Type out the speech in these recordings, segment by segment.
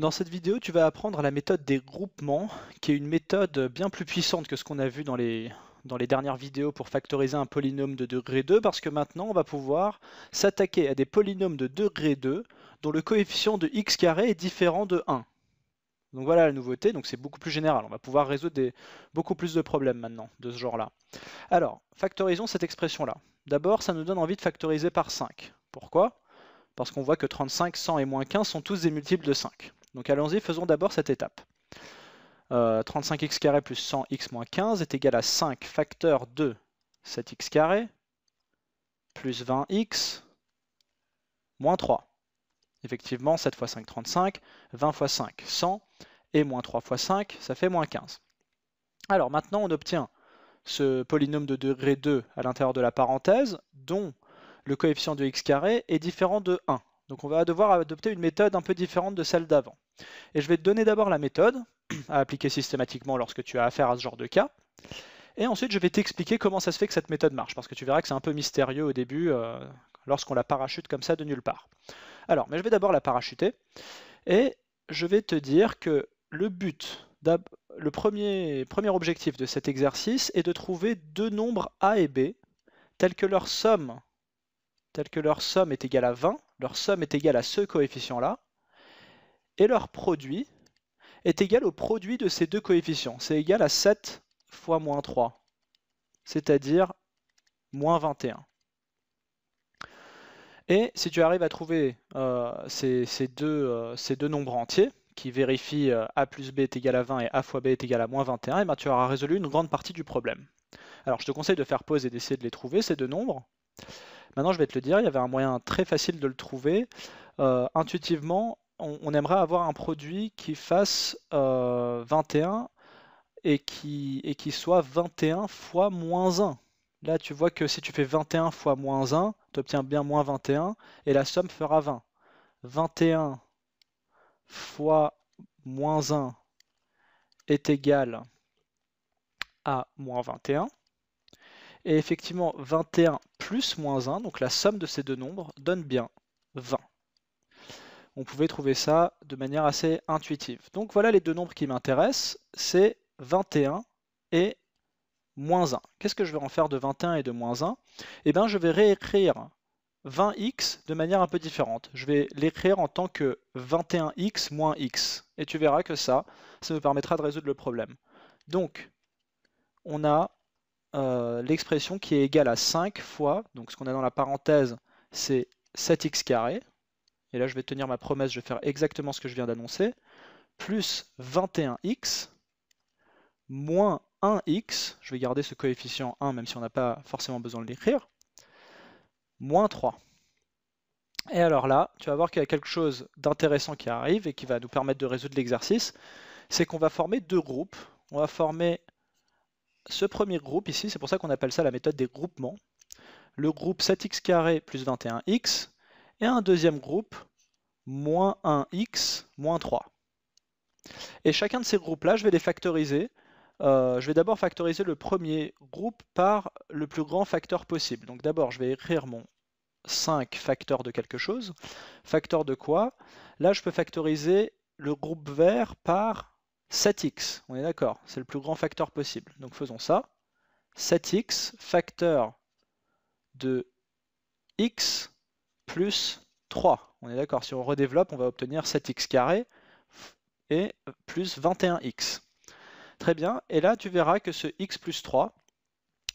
Dans cette vidéo, tu vas apprendre la méthode des groupements, qui est une méthode bien plus puissante que ce qu'on a vu dans les, dans les dernières vidéos pour factoriser un polynôme de degré 2, parce que maintenant, on va pouvoir s'attaquer à des polynômes de degré 2 dont le coefficient de x carré est différent de 1. Donc voilà la nouveauté, donc c'est beaucoup plus général, on va pouvoir résoudre beaucoup plus de problèmes maintenant de ce genre-là. Alors, factorisons cette expression-là. D'abord, ça nous donne envie de factoriser par 5. Pourquoi Parce qu'on voit que 35, 100 et moins 15 sont tous des multiples de 5. Donc allons-y, faisons d'abord cette étape. 35x euh, carré plus 100x moins 15 est égal à 5 facteur de 7x carré plus 20x moins 3. Effectivement, 7 fois 5, 35, 20 x 5, 100, et moins 3 x 5, ça fait moins 15. Alors maintenant, on obtient ce polynôme de degré 2 à l'intérieur de la parenthèse, dont le coefficient de x carré est différent de 1. Donc on va devoir adopter une méthode un peu différente de celle d'avant. Et je vais te donner d'abord la méthode à appliquer systématiquement lorsque tu as affaire à ce genre de cas. Et ensuite, je vais t'expliquer comment ça se fait que cette méthode marche, parce que tu verras que c'est un peu mystérieux au début euh, lorsqu'on la parachute comme ça de nulle part. Alors, mais je vais d'abord la parachuter, et je vais te dire que le but, le premier, premier objectif de cet exercice est de trouver deux nombres A et B, tels que leur somme, tels que leur somme est égale à 20, leur somme est égale à ce coefficient-là, et leur produit est égal au produit de ces deux coefficients. C'est égal à 7 fois moins 3, c'est-à-dire moins 21. Et si tu arrives à trouver euh, euh, ces, deux, nombres entiers, qui vérifient euh, a plus b est égal à 20 et a fois b est égal à moins 21, et eh bien tu auras résolu une grande partie du problème. Alors je te conseille de faire pause et d'essayer de les trouver, ces deux nombres. Maintenant, je vais te le dire, il y avait un moyen très facile de le trouver. Euh, intuitivement, on, aimerait avoir un produit qui fasse 21 euh, et qui, et qui soit 21 fois moins 1. Là, tu vois que si tu fais 21 fois moins 1, tu obtiens bien moins 21 et la somme fera 20. 21 fois moins 1 est égal à moins 21. Et effectivement, 21 plus moins 1, donc la somme de ces deux nombres, donne bien 20. On pouvait trouver ça de manière assez intuitive. Donc voilà les deux nombres qui m'intéressent, c'est 21 et moins 1. Qu'est-ce que je vais en faire de 21 et de moins 1 Eh bien je vais réécrire 20x de manière un peu différente. Je vais l'écrire en tant que 21x moins x. Et tu verras que ça, ça me permettra de résoudre le problème. Donc, on a euh, l'expression qui est égale à 5 fois, donc ce qu'on a dans la parenthèse, c'est 7x carré, et là je vais tenir ma promesse, je vais faire exactement ce que je viens d'annoncer, plus 21x, moins 1x, je vais garder ce coefficient 1 même si on n'a pas forcément besoin de l'écrire, moins 3. Et alors là, tu vas voir qu'il y a quelque chose d'intéressant qui arrive et qui va nous permettre de résoudre l'exercice, c'est qu'on va former deux groupes. On va former ce premier groupe ici, c'est pour ça qu'on appelle ça la méthode des groupements, le groupe 7x carré plus 21x, et un deuxième groupe, moins 1x, moins 3. Et chacun de ces groupes-là, je vais les factoriser. Euh, je vais d'abord factoriser le premier groupe par le plus grand facteur possible. Donc d'abord, je vais écrire mon 5 facteur de quelque chose. Facteur de quoi Là, je peux factoriser le groupe vert par 7x, on est d'accord, c'est le plus grand facteur possible. Donc faisons ça. 7x facteur de x plus 3. On est d'accord, si on redéveloppe, on va obtenir 7x carré et plus 21x. Très bien, et là tu verras que ce x plus 3,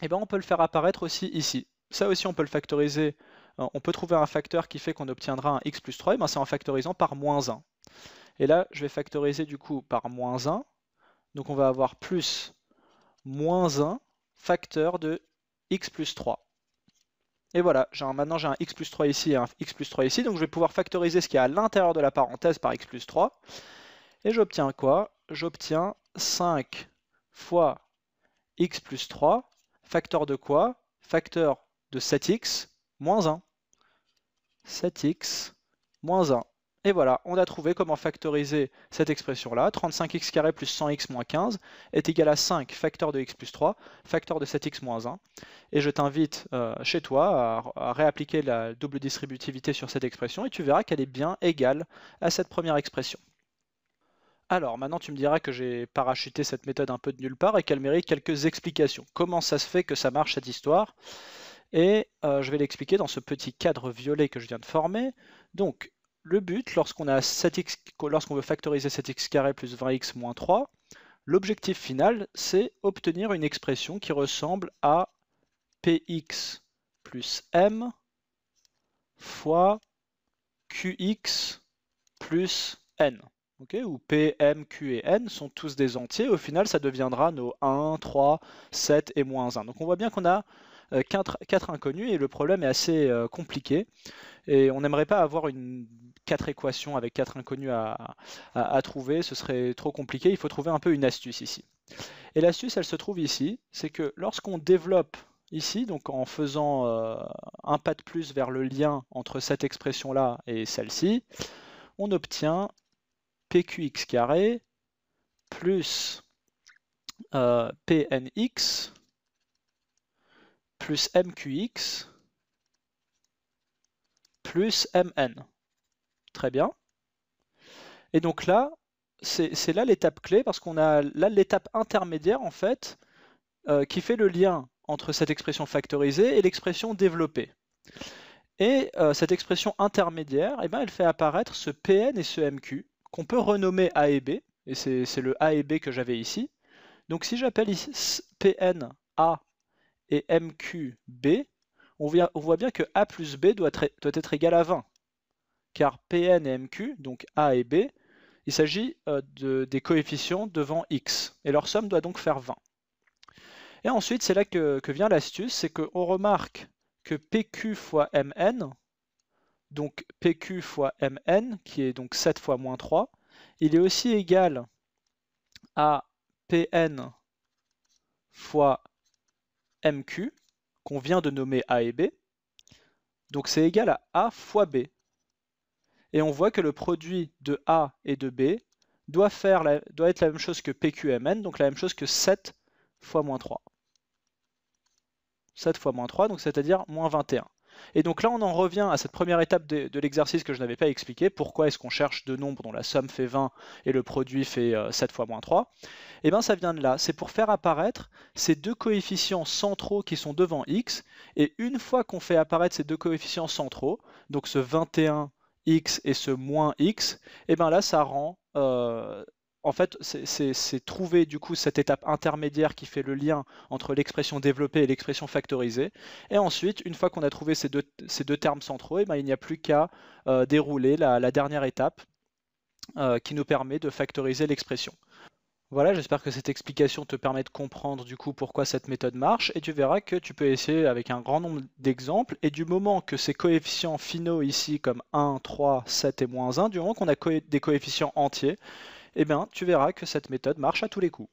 eh ben, on peut le faire apparaître aussi ici. Ça aussi on peut le factoriser, euh, on peut trouver un facteur qui fait qu'on obtiendra un x plus 3, et eh ben, c'est en factorisant par moins 1. Et là, je vais factoriser du coup par moins 1. Donc on va avoir plus moins 1 facteur de x plus 3. Et voilà, maintenant j'ai un x plus 3 ici et un x plus 3 ici, donc je vais pouvoir factoriser ce qu'il y a à l'intérieur de la parenthèse par x plus 3. Et j'obtiens quoi J'obtiens 5 fois x plus 3, facteur de quoi Facteur de 7x moins 1. 7x moins 1. Et voilà, on a trouvé comment factoriser cette expression-là. 35x carré plus 100x moins 15 est égal à 5 facteur de x plus 3, facteur de 7x moins 1. Et je t'invite euh, chez toi à, réappliquer la double distributivité sur cette expression et tu verras qu'elle est bien égale à cette première expression. Alors, maintenant tu me diras que j'ai parachuté cette méthode un peu de nulle part et qu'elle mérite quelques explications. Comment ça se fait que ça marche cette histoire Et euh, je vais l'expliquer dans ce petit cadre violet que je viens de former. Donc, le but, lorsqu'on veut factoriser 7x carré plus 20x moins 3, l'objectif final, c'est obtenir une expression qui ressemble à px plus m fois qx plus n. Où p, m, q et n sont tous des entiers. Au final, ça deviendra nos 1, 3, 7 et moins 1. Donc on voit bien qu'on a 4 euh, inconnus et le problème est assez euh, compliqué. Et on n'aimerait pas avoir une quatre équations avec quatre inconnus à, trouver, ce serait trop compliqué. Il faut trouver un peu une astuce ici. Et l'astuce, elle se trouve ici, c'est que lorsqu'on développe ici, donc en faisant euh, un pas de plus vers le lien entre cette expression-là et celle-ci, on obtient pqx carré plus euh, pnx plus mqx plus mn. Très bien. Et donc là, c'est là l'étape clé parce qu'on a là l'étape intermédiaire en fait euh, qui fait le lien entre cette expression factorisée et l'expression développée. Et euh, cette expression intermédiaire, eh ben, elle fait apparaître ce Pn et ce MQ qu'on peut renommer A et B, et c'est le A et B que j'avais ici. Donc si j'appelle ici Pn A et MQ B, on voit bien que A plus B doit être, égal à 20, car Pn et Mq, donc A et B, il s'agit euh, de, des coefficients devant x, et leur somme doit donc faire 20. Et ensuite, c'est là que, que vient l'astuce, c'est qu'on remarque que PQ fois Mn, donc PQ fois Mn, qui est donc 7 fois moins 3, il est aussi égal à Pn fois MQ, qu'on vient de nommer A et B. Donc c'est égal à A fois B. Et on voit que le produit de A et de B doit, faire doit être la même chose que PQMN, donc la même chose que 7 fois moins 3. 7 fois moins 3, donc c'est-à-dire moins 21. Et donc là, on en revient à cette première étape de, l'exercice que je n'avais pas expliqué. Pourquoi est-ce qu'on cherche deux nombres dont la somme fait 20 et le produit fait 7 euh, fois moins 3 Eh bien, ça vient de là. C'est pour faire apparaître ces deux coefficients centraux qui sont devant x. Et une fois qu'on fait apparaître ces deux coefficients centraux, donc ce 21x et ce moins x, et eh bien là, ça rend euh, en fait, c'est trouver du coup cette étape intermédiaire qui fait le lien entre l'expression développée et l'expression factorisée. Et ensuite, une fois qu'on a trouvé ces deux, termes centraux, eh ben, il n'y a plus qu'à euh, dérouler la, dernière étape euh, qui nous permet de factoriser l'expression. Voilà, j'espère que cette explication te permet de comprendre du coup pourquoi cette méthode marche et tu verras que tu peux essayer avec un grand nombre d'exemples et du moment que ces coefficients finaux ici comme 1, 3, 7 et moins 1, du moment qu'on a des coefficients entiers, eh bien, tu verras que cette méthode marche à tous les coups.